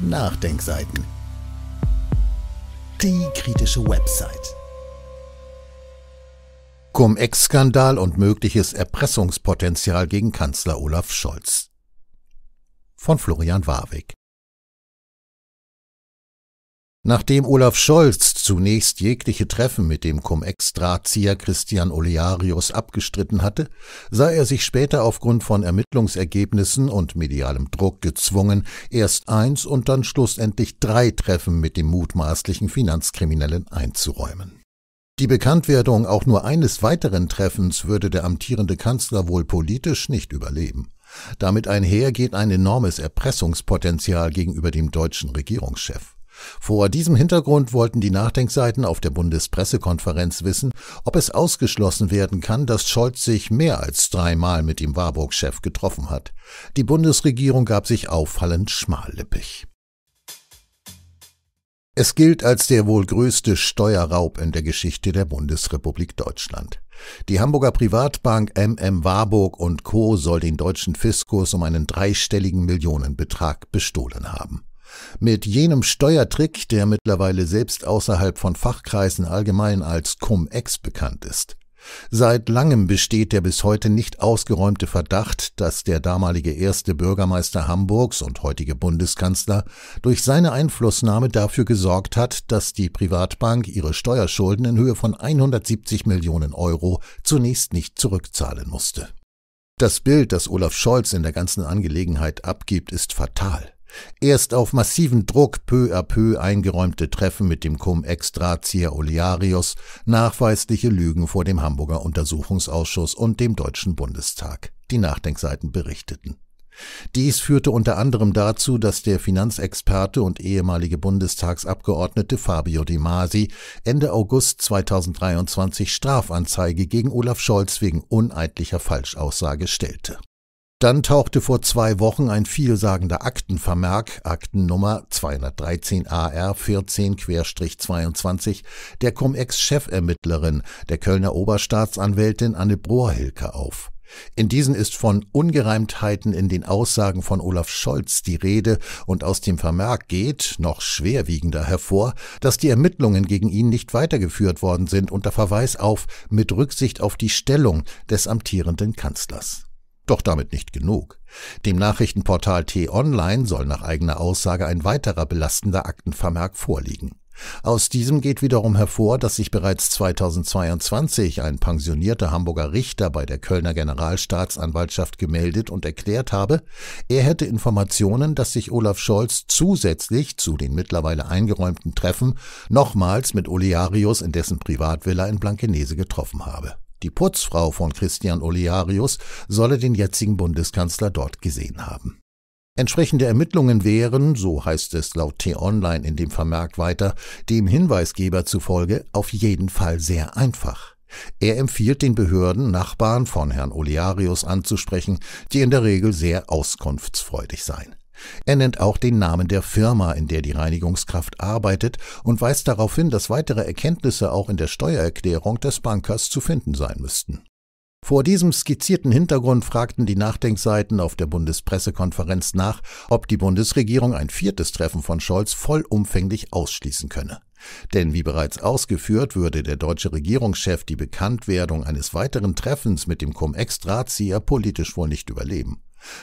Nachdenkseiten. Die kritische Website. Cum-Ex-Skandal und mögliches Erpressungspotenzial gegen Kanzler Olaf Scholz. Von Florian Warwick. Nachdem Olaf Scholz zunächst jegliche Treffen mit dem Cum-Ex-Drahtzieher Christian Olearius abgestritten hatte, sah er sich später aufgrund von Ermittlungsergebnissen und medialem Druck gezwungen, erst eins und dann schlussendlich drei Treffen mit dem mutmaßlichen Finanzkriminellen einzuräumen. Die Bekanntwerdung auch nur eines weiteren Treffens würde der amtierende Kanzler wohl politisch nicht überleben. Damit einher geht ein enormes Erpressungspotenzial gegenüber dem deutschen Regierungschef. Vor diesem Hintergrund wollten die Nachdenkseiten auf der Bundespressekonferenz wissen, ob es ausgeschlossen werden kann, dass Scholz sich mehr als dreimal mit dem Warburg-Chef getroffen hat. Die Bundesregierung gab sich auffallend schmallippig. Es gilt als der wohl größte Steuerraub in der Geschichte der Bundesrepublik Deutschland. Die Hamburger Privatbank MM Warburg und Co. soll den deutschen Fiskus um einen dreistelligen Millionenbetrag bestohlen haben. Mit jenem Steuertrick, der mittlerweile selbst außerhalb von Fachkreisen allgemein als Cum-Ex bekannt ist. Seit langem besteht der bis heute nicht ausgeräumte Verdacht, dass der damalige erste Bürgermeister Hamburgs und heutige Bundeskanzler durch seine Einflussnahme dafür gesorgt hat, dass die Privatbank ihre Steuerschulden in Höhe von 170 Millionen Euro zunächst nicht zurückzahlen musste. Das Bild, das Olaf Scholz in der ganzen Angelegenheit abgibt, ist fatal erst auf massiven Druck peu à peu eingeräumte Treffen mit dem Cum-Ex-Drahtzieher Olearius, nachweisliche Lügen vor dem Hamburger Untersuchungsausschuss und dem Deutschen Bundestag, die Nachdenkseiten berichteten. Dies führte unter anderem dazu, dass der Finanzexperte und ehemalige Bundestagsabgeordnete Fabio De Masi Ende August 2023 Strafanzeige gegen Olaf Scholz wegen uneidlicher Falschaussage stellte dann tauchte vor zwei Wochen ein vielsagender Aktenvermerk, Aktennummer 213 AR 14-22, der Cum-Ex-Chefermittlerin, der Kölner Oberstaatsanwältin Anne Brohrhilke auf. In diesen ist von Ungereimtheiten in den Aussagen von Olaf Scholz die Rede und aus dem Vermerk geht, noch schwerwiegender hervor, dass die Ermittlungen gegen ihn nicht weitergeführt worden sind unter Verweis auf mit Rücksicht auf die Stellung des amtierenden Kanzlers. Doch damit nicht genug. Dem Nachrichtenportal T-Online soll nach eigener Aussage ein weiterer belastender Aktenvermerk vorliegen. Aus diesem geht wiederum hervor, dass sich bereits 2022 ein pensionierter Hamburger Richter bei der Kölner Generalstaatsanwaltschaft gemeldet und erklärt habe, er hätte Informationen, dass sich Olaf Scholz zusätzlich zu den mittlerweile eingeräumten Treffen nochmals mit Olearius in dessen Privatvilla in Blankenese getroffen habe die Putzfrau von Christian Olearius, solle den jetzigen Bundeskanzler dort gesehen haben. Entsprechende Ermittlungen wären, so heißt es laut T-Online in dem Vermerk weiter, dem Hinweisgeber zufolge auf jeden Fall sehr einfach. Er empfiehlt den Behörden, Nachbarn von Herrn Olearius anzusprechen, die in der Regel sehr auskunftsfreudig seien. Er nennt auch den Namen der Firma, in der die Reinigungskraft arbeitet und weist darauf hin, dass weitere Erkenntnisse auch in der Steuererklärung des Bankers zu finden sein müssten. Vor diesem skizzierten Hintergrund fragten die Nachdenkseiten auf der Bundespressekonferenz nach, ob die Bundesregierung ein viertes Treffen von Scholz vollumfänglich ausschließen könne. Denn wie bereits ausgeführt, würde der deutsche Regierungschef die Bekanntwerdung eines weiteren Treffens mit dem Cum-Ex-Drahtzieher politisch wohl nicht überleben.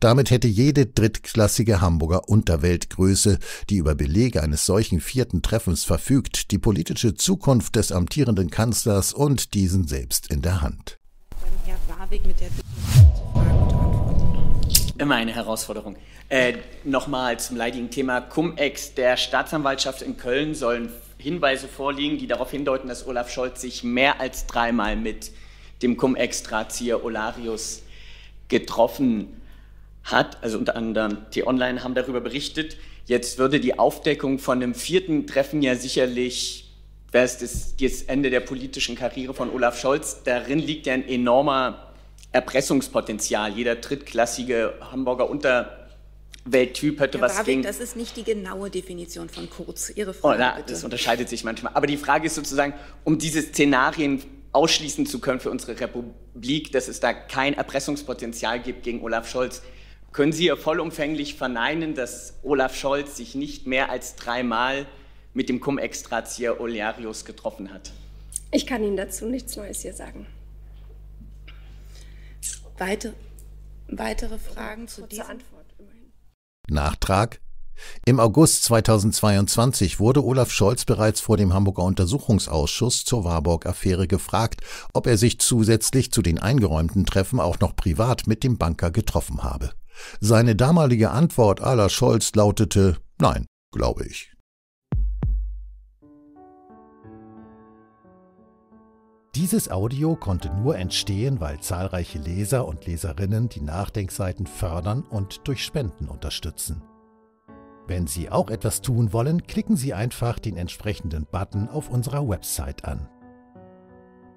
Damit hätte jede drittklassige Hamburger Unterweltgröße, die über Belege eines solchen vierten Treffens verfügt, die politische Zukunft des amtierenden Kanzlers und diesen selbst in der Hand. Herr Warwick mit der Immer eine Herausforderung. Äh, Nochmal zum leidigen Thema Cum-Ex. Der Staatsanwaltschaft in Köln sollen Hinweise vorliegen, die darauf hindeuten, dass Olaf Scholz sich mehr als dreimal mit dem Cum-Ex-Drahtzieher Olarius getroffen hat hat, also unter anderem T-Online haben darüber berichtet, jetzt würde die Aufdeckung von einem vierten Treffen ja sicherlich, wäre es das, das Ende der politischen Karriere von Olaf Scholz, darin liegt ja ein enormer Erpressungspotenzial. Jeder drittklassige Hamburger Unterwelttyp hätte Herr was Warwick, gegen. Das ist nicht die genaue Definition von kurz. Ihre oh, Frage. Oh, na, bitte. Das unterscheidet sich manchmal. Aber die Frage ist sozusagen, um diese Szenarien ausschließen zu können für unsere Republik, dass es da kein Erpressungspotenzial gibt gegen Olaf Scholz. Können Sie hier vollumfänglich verneinen, dass Olaf Scholz sich nicht mehr als dreimal mit dem Cum-Ex-Drahtzieher Olearius getroffen hat? Ich kann Ihnen dazu nichts Neues hier sagen. Weite, weitere Fragen zu dieser Antwort immerhin. Nachtrag. Im August 2022 wurde Olaf Scholz bereits vor dem Hamburger Untersuchungsausschuss zur Warburg-Affäre gefragt, ob er sich zusätzlich zu den eingeräumten Treffen auch noch privat mit dem Banker getroffen habe. Seine damalige Antwort Ala Scholz lautete Nein, glaube ich. Dieses Audio konnte nur entstehen, weil zahlreiche Leser und Leserinnen die Nachdenkseiten fördern und durch Spenden unterstützen. Wenn Sie auch etwas tun wollen, klicken Sie einfach den entsprechenden Button auf unserer Website an.